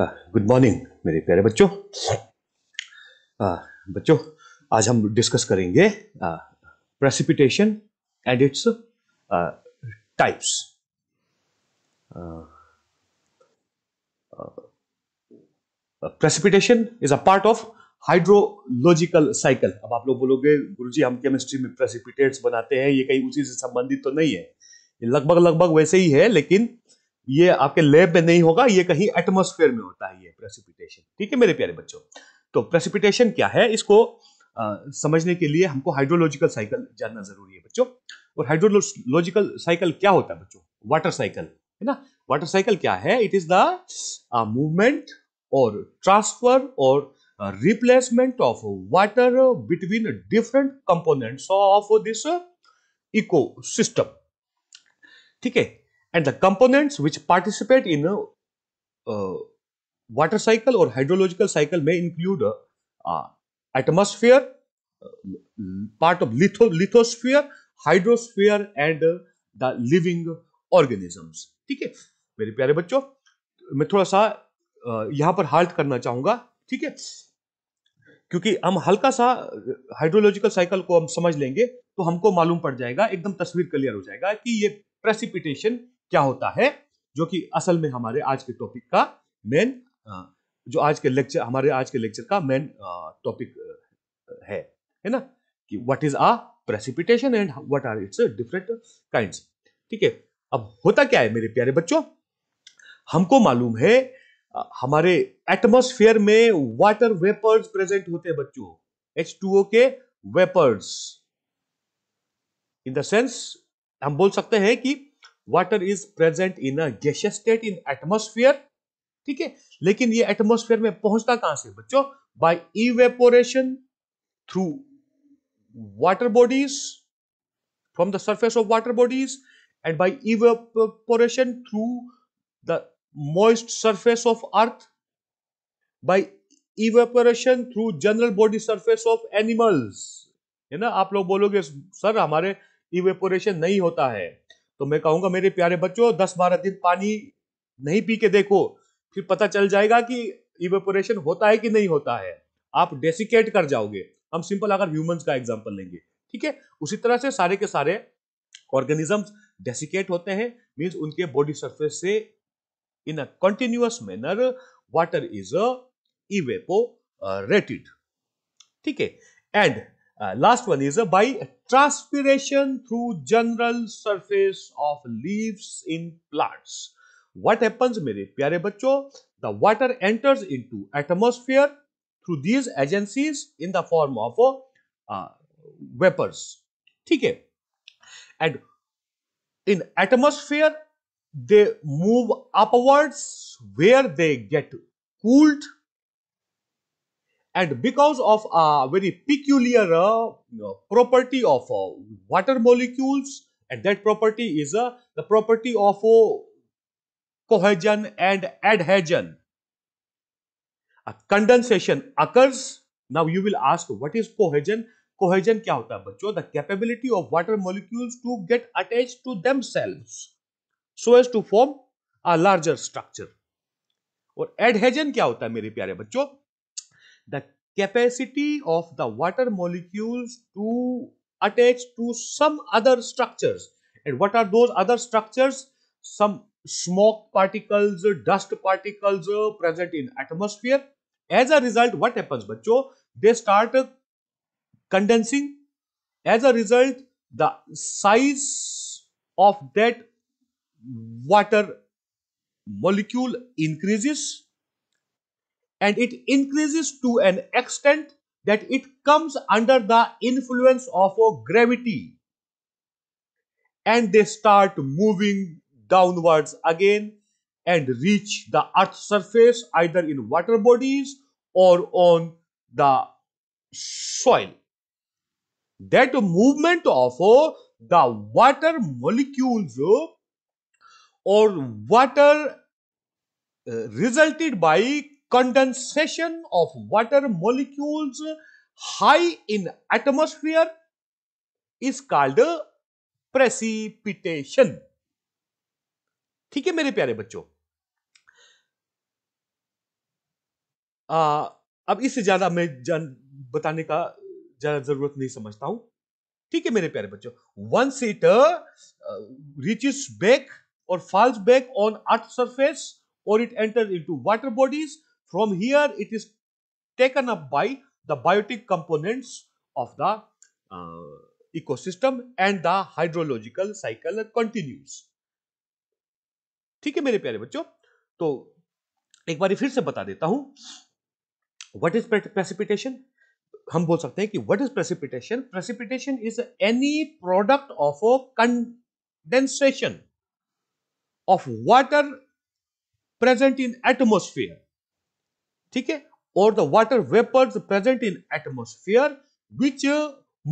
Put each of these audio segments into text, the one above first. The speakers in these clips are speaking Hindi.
गुड ah, मॉर्निंग मेरे प्यारे बच्चों ah, बच्चों आज हम डिस्कस करेंगे precipitation and its types precipitation is a part of hydrological cycle अब आप लोग बोलोगे गुरुजी हम केमिस्ट्री में प्रेसिपिटेट्स बनाते हैं ये कहीं उसी से संबंधित तो नहीं है लगभग लगभग वैसे ही है लेकिन ये आपके लैब में नहीं होगा ये कहीं एटमोस्फेयर में होता है ये प्रेसिपिटेशन ठीक है मेरे प्यारे बच्चों तो प्रेसिपिटेशन क्या है इसको आ, समझने के लिए हमको हाइड्रोलॉजिकल साइकिल जानना जरूरी है बच्चों और हाइड्रोलॉजिकल साइकिल क्या होता है बच्चों वाटर साइकिल है ना वाटर साइकिल क्या है इट इज द मूवमेंट और ट्रांसफर और replacement of water between different components of this ecosystem ठीक है and the components which participate in a uh, water cycle or hydrological cycle may include a, uh, atmosphere, part of litho lithosphere, hydrosphere and the living organisms. ठीक है मेरे प्यारे बच्चों मैं थोड़ा सा यहाँ पर हाल्ट करना चाहूँगा ठीक है क्योंकि हम हल्का सा हाइड्रोलॉजिकल साइकिल को हम समझ लेंगे तो हमको मालूम पड़ जाएगा एकदम तस्वीर क्लियर हो जाएगा कि ये प्रेसिपिटेशन क्या होता है जो कि असल में हमारे आज के टॉपिक का मेन जो आज के लेक्चर हमारे आज के लेक्चर का मेन टॉपिक है है ना कि what is a precipitation and what are its different kinds ठीक है अब होता क्या है मेरे प्यारे बच्चों हमको मालूम है हमारे एटमोस्फेयर में वाटर वेपर्स प्रेजेंट होते हैं बच्चों ओ के वेपर्स इन द सेंस हम बोल सकते हैं कि water is present in a gaseous state in atmosphere ठीक है लेकिन ये एटमोस्फेयर में पहुंचता कहां से बच्चों by evaporation through water bodies from the surface of water bodies and by evaporation through the moist surface of earth by evaporation through general body surface of animals है ना आप लोग बोलोगे सर हमारे इवेपोरेशन नहीं होता है तो मैं कहूंगा मेरे प्यारे बच्चों दस बारह दिन पानी नहीं पी के देखो फिर पता चल जाएगा कि इवेपोरेशन होता है कि नहीं होता है आप डेसिकेट कर जाओगे हम सिंपल अगर ह्यूमंस का एग्जाम्पल लेंगे ठीक है उसी तरह से सारे के सारे ऑर्गेनिजम्स डेसिकेट होते हैं मीन्स उनके बॉडी सरफेस से in a continuous manner water is evaporated ठीक है and Uh, last one is uh, by transpiration through general surface of leaves in plants. What happens मेरे प्यारे बच्चों? The water enters into atmosphere through these agencies in the form of uh, uh vapors. Okay, And in atmosphere they move upwards where they get cooled and because of a very peculiar uh, property of uh, water molecules and that property is uh, the property of uh, cohesion and adhesion a condensation occurs now you will ask what is cohesion cohesion kya hota hai bachcho the capability of water molecules to get attached to themselves so as to form a larger structure और एडहेजन क्या होता है मेरे प्यारे बच्चों the capacity of the water molecules to attach to some other structures and what are those other structures some smoke particles dust particles present in atmosphere as a result what happens bachcho they start condensing as a result the size of that water molecule increases and it increases to an extent that it comes under the influence of gravity and they start moving downwards again and reach the earth's surface either in water bodies or on the soil. That movement of uh, the water molecules uh, or water uh, resulted by condensation of water molecules high in atmosphere is called precipitation ठीक है मेरे प्यारे बच्चों आ, अब इससे ज्यादा मैं जान बताने का ज्यादा जरूरत नहीं समझता हूं ठीक है मेरे प्यारे बच्चों वंस इट रीचेस बैक और falls back on earth surface और it enter into water bodies From here, it is taken up by the biotic components of the uh, ecosystem and the hydrological cycle continues. ठीक है मेरे प्यारे बच्चों तो एक बार फिर से बता देता हूं व्हाट इज प्रेसिपिटेशन हम बोल सकते हैं कि what is precipitation precipitation is any product of a condensation of water present in atmosphere ठीक है और the water vapour present in atmosphere which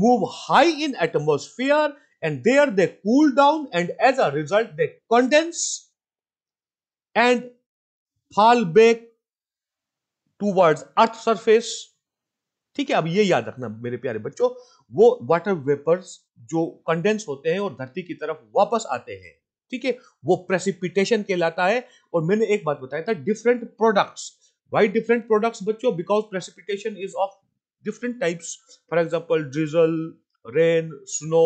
move high in atmosphere and there they cool down and as a result they condense and fall back towards earth surface ठीक है अब ये याद रखना मेरे प्यारे बच्चों वो वाटर वेपर्स जो कंडेंस होते हैं और धरती की तरफ वापस आते हैं ठीक है वो प्रेसिपिटेशन कहलाता है और मैंने एक बात बताया था different products why different products bachcho? Because precipitation is of different types for example drizzle, rain snow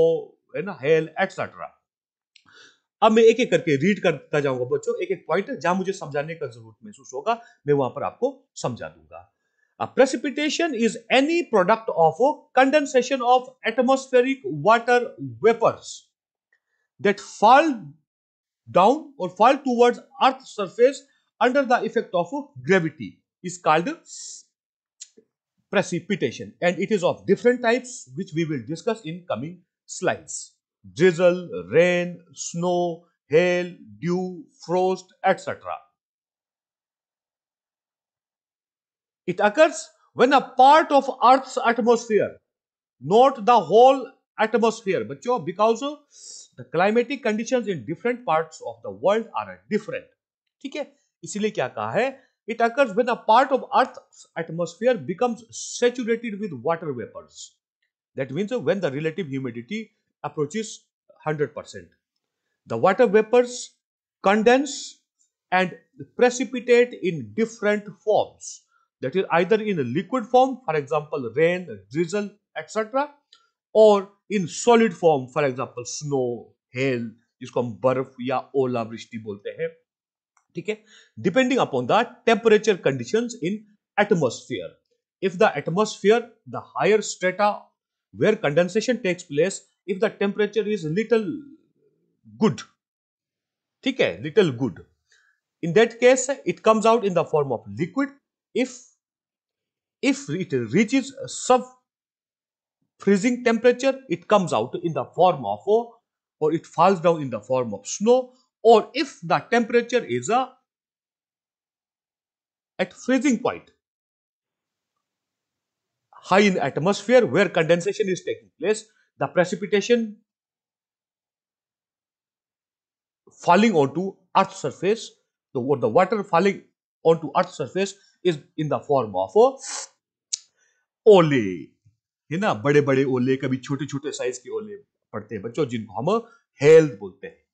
है ना हेल एक्सेट्रा अब मैं एक एक करके रीड करता जाऊंगा बच्चों एक एक पॉइंट जहां मुझे समझाने का जरूरत महसूस होगा मैं वहां पर आपको समझा दूंगा precipitation is any product of condensation of atmospheric water vapours that fall down और fall towards earth surface under the effect of gravity is called precipitation and it is of different types which we will discuss in coming slides. Drizzle, rain, snow, hail, dew, frost, etc. It occurs when a part of Earth's atmosphere, not the whole atmosphere, but because the climatic conditions in different parts of the world are different. Okay. इसीलिए क्या कहा है it occurs with a part of earth atmosphere becomes saturated with water vapours that means when the relative humidity approaches hundred percent the water vapours condense and precipitate in different forms that is either in liquid form for example rain drizzle etcetera और in solid form for example snow hail जिसको हम बर्फ या ओलावृष्टि बोलते हैं ठीक है depending upon the temperature condition in if the atmosphere the higher strata where condensation takes place if the temperature is little good ठीक है little good in that case it comes out in the form of liquid if if it reaches sub freezing temperature it comes out in the form of or it falls down in the form of snow or if the temperature is a at freezing point high in atmosphere where condensation is taking place the precipitation falling onto earth surface the, what the water falling onto earth surface is in the form of a ओले है ना बड़े बड़े ओले कभी छोटे छोटे साइज के ओले पड़ते हैं बच्चों जिनको हम हेल्थ बोलते हैं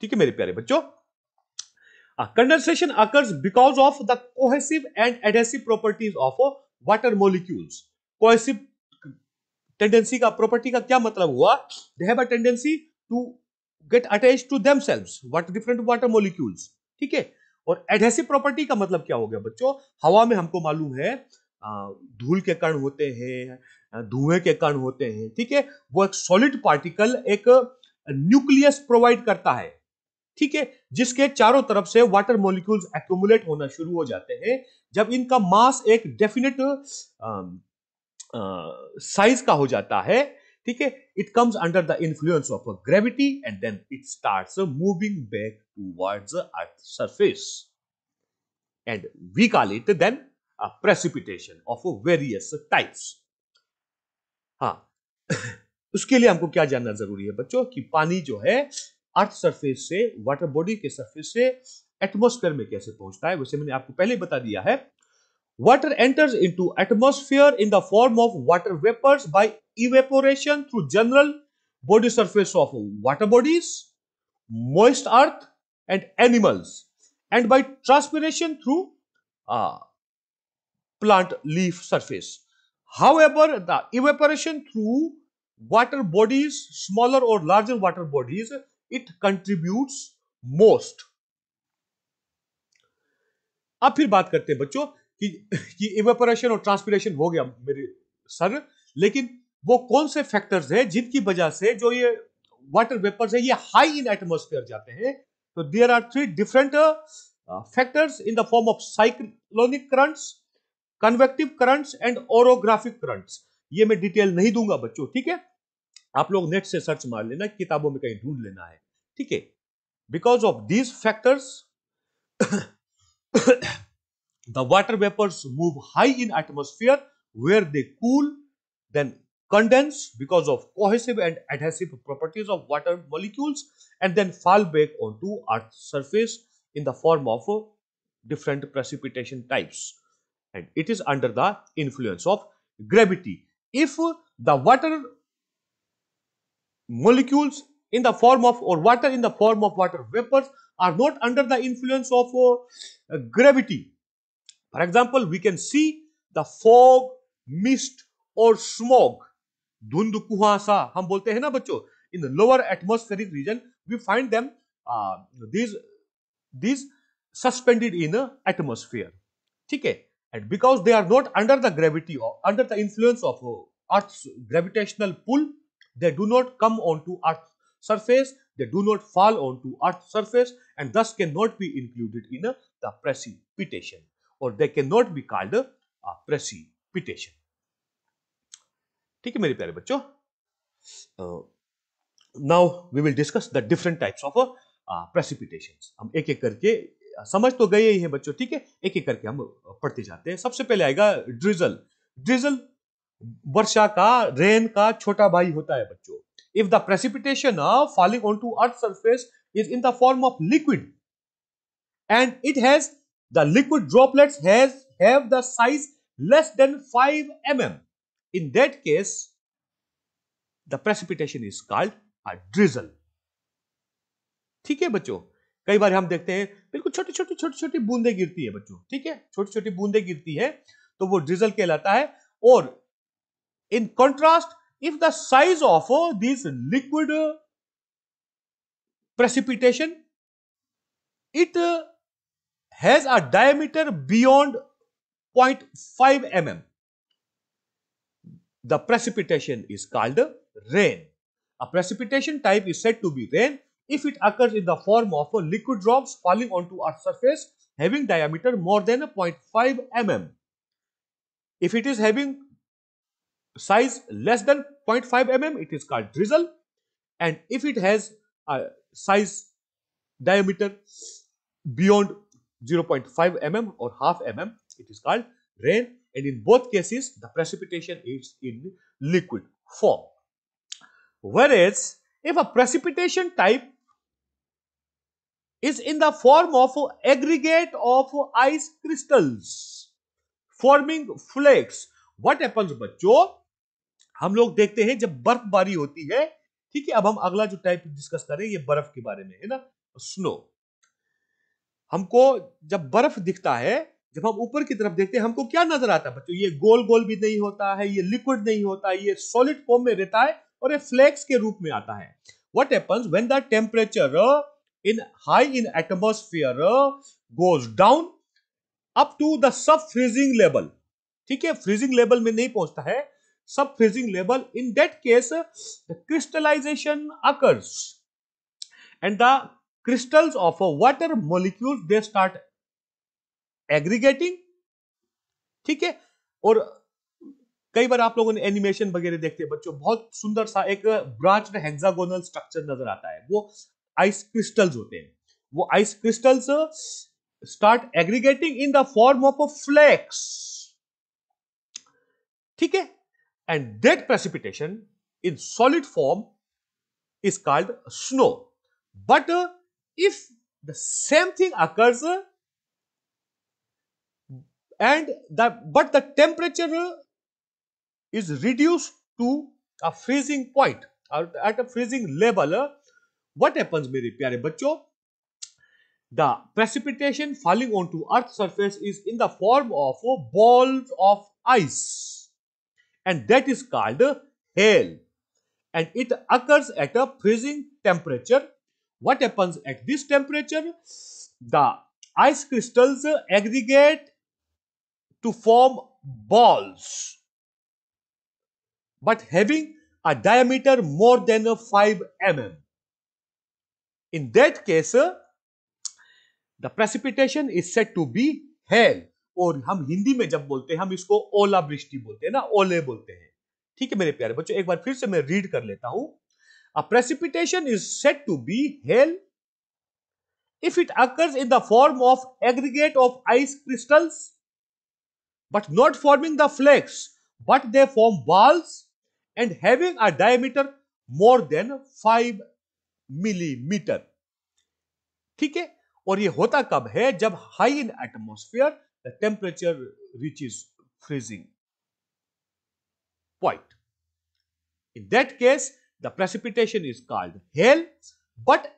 ठीक है मेरे प्यारे बच्चों condensation occurs because of the cohesive and adhesive properties of water molecules cohesive tendency का प्रॉपर्टी का क्या मतलब हुआ they have a tendency to get attach to themselves water different water molecules ठीक है और एडहेसिव प्रॉपर्टी का मतलब क्या हो गया बच्चों हवा में हमको मालूम है धूल के कण होते हैं धुएं के कण होते हैं ठीक है वो एक सॉलिड पार्टिकल एक न्यूक्लियस uh, प्रोवाइड करता है ठीक है जिसके चारों तरफ से वाटर मॉलिक्यूल्स एक्यूमुलेट होना शुरू हो जाते हैं जब इनका मास एक डेफिनेट साइज का हो जाता है ठीक है it comes under the influence of gravity and then it starts moving back towards earth surface and we call it then precipitation of various types हाँ उसके लिए हमको क्या जानना जरूरी है बच्चों कि पानी जो है अर्थ सरफेस से वाटर बॉडी के सरफेस से एटमोस्फेयर में कैसे पहुंचता है वैसे मैंने आपको पहले बता दिया है water enters into atmosphere in the form of water vapours by evaporation through general body surface of water bodies moist earth and animals and by transpiration through plant leaf surface however the evaporation through water bodies smaller और larger water bodies it contribute most अब फिर बात करते हैं बच्चों कि कि इवेपोरेशन और ट्रांसपीरेशन हो गया मेरे सर लेकिन वो कौन से फैक्टर्स है जिनकी वजह से जो ये वाटर वेपर्स है ये हाई इन एटमोस्फेयर जाते हैं तो there are three different factors in the form of cyclonic currents convective currents and orographic currents ये मैं डिटेल नहीं दूंगा बच्चों ठीक है आप लोग नेट से सर्च मार लेना किताबों में कहीं ढूंढ लेना है ठीक है because of these factors the water vapours move high in atmosphere where they cool then condense because of cohesive and adhesive properties of water molecules and then fall back on to earth surface in the form of different precipitation types and it is under the influence of gravity if the water molecules in the form of or water in the form of water vapors are not under the influence of uh, uh gravity. For example, we can see the fog, mist or smog, धुंध कुहासा हम bolte hai na, bacho. in the lower atmospheric region we find them uh, these these suspended in the atmosphere Okay, and because they are not under the gravity or uh, under the influence of uh, earth's gravitational pull They do not come onto earth surface, they do not fall onto earth surface and thus cannot be included in a, the precipitation or they cannot be called a, a precipitation. ठीक है मेरे प्यारे बच्चों now we will discuss the different types of precipitation हम एक एक करके समझ तो गए ही हैं बच्चों ठीक है एक एक करके हम पढ़ते जाते हैं सबसे पहले आएगा ड्रिजल ड्रिजल वर्षा का रेन का छोटा भाई होता है बच्चों if the precipitation falling on to earth surface is in the form of liquid and it has the liquid droplets has have the size less than 5 m in that case the precipitation is called a drizzle ठीक है बच्चों कई बार हम देखते हैं बिल्कुल छोटी छोटी छोटी छोटी बूंदे गिरती है बच्चों ठीक है छोटी छोटी बूंदे गिरती है तो वो ड्रिजल कहलाता है और In contrast, if the size of uh, this liquid uh, precipitation, it uh, has a diameter beyond 0.5 mm. The precipitation is called rain. A precipitation type is said to be rain if it occurs in the form of liquid drops falling onto our surface having diameter more than 0.5 mm. If it is having size less than 0.5 mm, it is called drizzle. And if it has a size diameter beyond 0.5 mm or half mm, it is called rain. And in both cases, the precipitation is in liquid form. Whereas, if a precipitation type is in the form of aggregate of ice crystals forming flakes, what happens बच्चों हम लोग देखते हैं जब बर्फबारी होती है ठीक है अब हम अगला जो टाइप डिस्कस करें ये बर्फ के बारे में है ना स्नो हमको जब बर्फ दिखता है जब हम ऊपर की तरफ देखते हैं हमको क्या नजर आता है बच्चों ये गोल गोल भी नहीं होता है ये लिक्विड नहीं होता ये सॉलिड फॉर्म में रहता है और ये फ्लेक्स के रूप में आता है what happens when the temperature in high in atmosphere goes down up to the sub freezing level ठीक है फ्रीजिंग लेवल में नहीं पहुंचता है sub-freezing level. In that case, the crystallization occurs and the crystals of water molecules they start aggregating. ठीक है और कई बार आप लोगों ने एनिमेशन वगैरह देखते हैं बच्चों बहुत सुंदर सा एक ब्रांच हेक्सागोनल स्ट्रक्चर नजर आता है वो आइस क्रिस्टल्स होते हैं वो ice crystals start aggregating in the form of a flakes ठीक है and that precipitation in solid form is called snow. But uh, if the same thing occurs uh, and the but the temperature uh, is reduced to a freezing point or at a freezing level, uh, what happens मेरे प्यारे बच्चों? The precipitation falling onto earth's surface is in the form of balls of ice and that is called hail and it occurs at a freezing temperature. What happens at this temperature? The ice crystals aggregate to form balls but having a diameter more than 5 mm. In that case, the precipitation is said to be hail और हम हिंदी में जब बोलते हैं हम इसको ओलावृष्टि बोलते हैं ना ओले बोलते हैं ठीक है मेरे प्यारे बच्चों एक बार फिर से मैं रीड कर लेता हूं precipitation is said to be hail if it occurs in the form of aggregate of ice crystals but not forming the flakes but they form balls and having a diameter more than five millimetre ठीक है और ये होता कब है जब हाई इन एटमोस्फियर the temperature reaches freezing point. In that case, the precipitation is called hail. But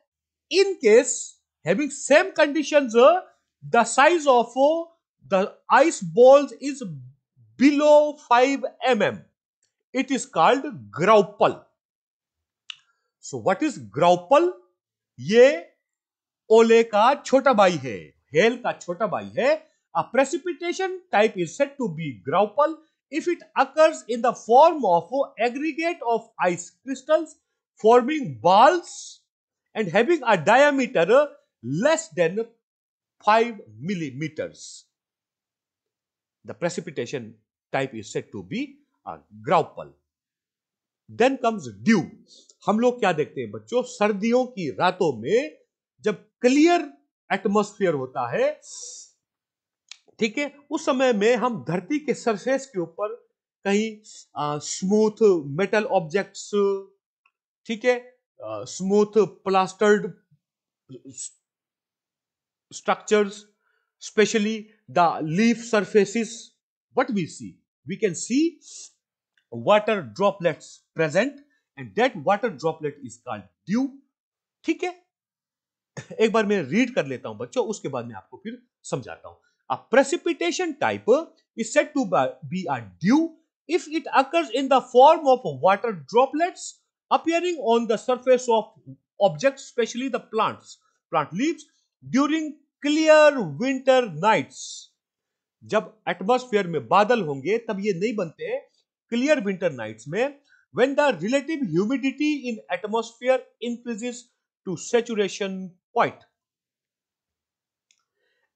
in case having same conditions, uh, the size of uh, the ice balls is below 5 mm. It is called graupel. So what is graupel? ये ओले का छोटा भाई है hail का छोटा भाई है A precipitation type is said to be graupal if it occurs in the form of a aggregate of ice crystals forming balls and having a diameter less than 5 mm The precipitation type is said to be a graupal. then comes dew hum log kya dekhte hain bachcho sardiyon ki raaton mein jab clear atmosphere hota hai ठीक है उस समय में हम धरती के सरफेस के ऊपर कहीं स्मूथ मेटल ऑब्जेक्ट्स ठीक है smooth plastered structures specially the leaf surfaces what we see we can see water droplets present and that water droplet is called dew ठीक है एक बार मैं रीड कर लेता हूं बच्चों उसके बाद मैं आपको फिर समझाता हूं A precipitation type is said to be a dew if it occurs in the form of water droplets appearing on the surface of objects, especially the plants, plant leaves, during clear winter nights. जब एटमॉस्फेयर में बादल होंगे तब ये नहीं बनते क्लियर विंटर नाइट्स में when the relative humidity in atmosphere increases to saturation point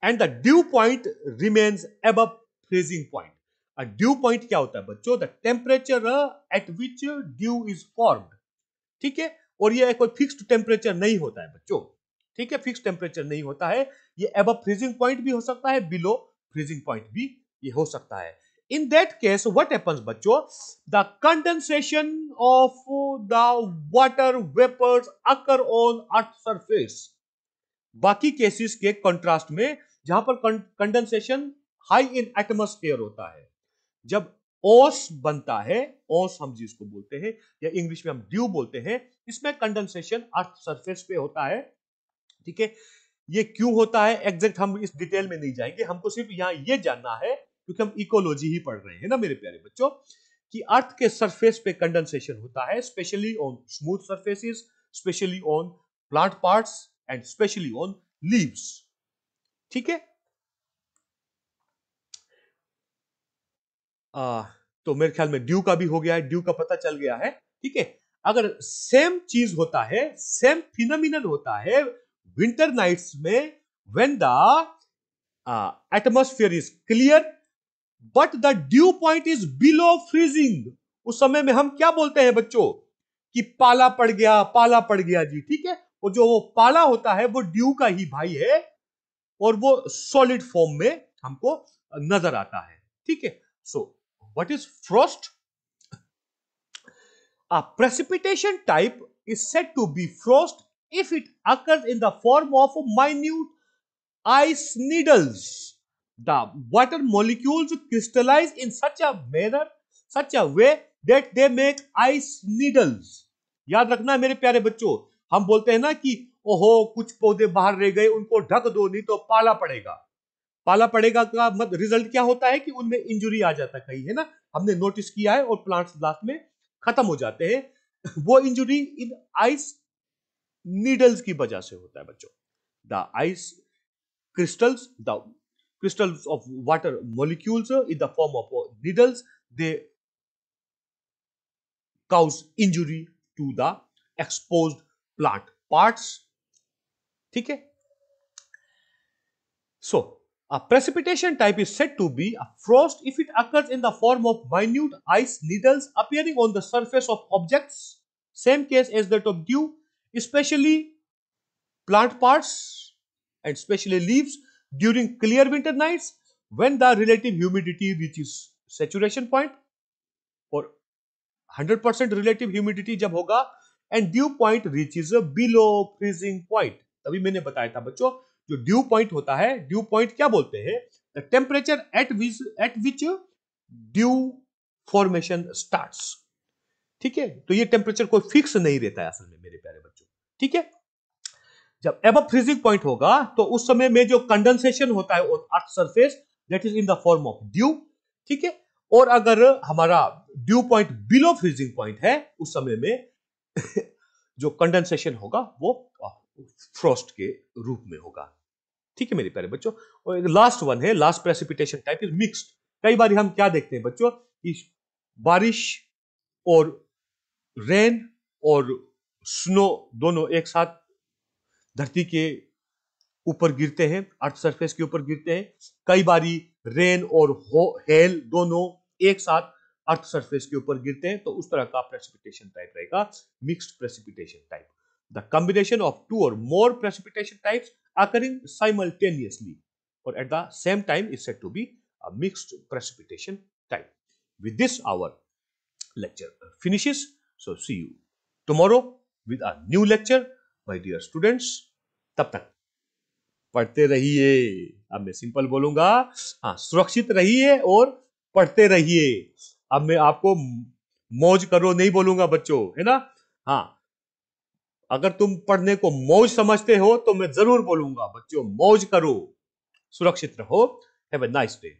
and the dew point remains above freezing point dew point क्या होता है बच्चों the temperature at which dew is formed ठीक है और यह कोई फिक्स्ड टेम्परेचर नहीं होता है बच्चों ठीक है फिक्स टेम्परेचर नहीं होता है ये एब फ्रीजिंग पॉइंट भी हो सकता है बिलो फ्रीजिंग पॉइंट भी ये हो सकता है in that case what happens बच्चों the condensation of the water vapours occur on earth surface बाकी केसेस के कंट्रास्ट में जहां पर कंडेंसेशन हाई इन एटमोस्फेयर होता है जब ओस बनता है ओस हम जिसको बोलते हैं या इंग्लिश में हम ड्यू बोलते हैं इसमें कंडेंसेशन अर्थ सरफेस पे होता है ठीक है ये क्यों होता है एग्जैक्ट हम इस डिटेल में नहीं जाएंगे हमको सिर्फ यहाँ ये जानना है क्योंकि हम इकोलॉजी ही पढ़ रहे हैं ना मेरे प्यारे बच्चों कि अर्थ के सरफेस पे कंडेंसेशन होता है specially on smooth surfaces specially on plant parts and specially on leaves ठीक है तो मेरे ख्याल में ड्यू का भी हो गया है ड्यू का पता चल गया है ठीक है अगर सेम चीज होता है सेम फिनोमिनन होता है विंटर नाइट्स में when the atmosphere is clear but the dew point is below freezing उस समय में हम क्या बोलते हैं बच्चों कि पाला पड़ गया पाला पड़ गया जी ठीक है और जो वो पाला होता है वो ड्यू का ही भाई है और वो सॉलिड फॉर्म में हमको नजर आता है ठीक है so what is frost a precipitation type is said to be frost if it occurs in the form of minute ice needles the water molecules crystallize in such a manner such a way that they make ice needles याद रखना मेरे प्यारे बच्चों हम बोलते हैं ना कि ओहो कुछ पौधे बाहर रह गए उनको ढक दो नहीं तो पाला पड़ेगा पाला पड़ेगा का मत रिजल्ट क्या होता है कि उनमें इंजुरी आ जाता कहीं है ना हमने नोटिस किया है और प्लांट्स लास्ट में खत्म हो जाते हैं वो इंजुरी इन आइस नीडल्स की वजह से होता है बच्चों the ice crystals the crystals of water molecules in the form of needles they cause injury to the expose plant parts ठीक है so a precipitation type is said to be a frost if it occurs in the form of minute ice needles appearing on the surface of objects same case as that of dew especially plant parts and especially leaves during clear winter nights when the relative humidity reaches saturation point or 100% relative humidity jab hoga and dew point reaches a below freezing point तभी मैंने बताया था बच्चों जो ड्यू पॉइंट होता है ड्यू पॉइंट क्या बोलते हैं the temperature at which at which dew formation start ठीक है तो ये टेम्परेचर कोई फिक्स नहीं रहता है असल में मेरे प्यारे बच्चों ठीक है जब एब फ्रीजिंग पॉइंट होगा तो उस समय में जो कंडेंसेशन होता है earth surface that is in the form of dew ठीक है और अगर हमारा dew point below freezing point है उस समय में जो कंडेंसेशन होगा वो फ्रॉस्ट के रूप में होगा ठीक है मेरे प्यारे बच्चों और एक लास्ट वन है last precipitation type is mixed कई बार हम क्या देखते हैं बच्चों कि बारिश और रेन और स्नो दोनों एक साथ धरती के ऊपर गिरते हैं अर्थ सरफेस के ऊपर गिरते हैं कई बारी रेन और हेल दोनों एक साथ अर्थ सरफेस के ऊपर गिरते हैं तो उस तरह का प्रेसिपिटेशन टाइप रहेगा mixed precipitation type The combination of two or more precipitation types occurring simultaneously or at the same time is said to be a mixed precipitation type. With this our lecture finishes. So see you tomorrow with a new lecture my dear students. tab tak पढ़ते रहिए अब मैं सिंपल बोलूंगा हाँ सुरक्षित रहिए और पढ़ते रहिए अब मैं आपको मौज करो नहीं बोलूंगा बच्चों है ना हाँ अगर तुम पढ़ने को मौज समझते हो तो मैं जरूर बोलूंगा बच्चों मौज करो सुरक्षित रहो हैव ए नाइस डे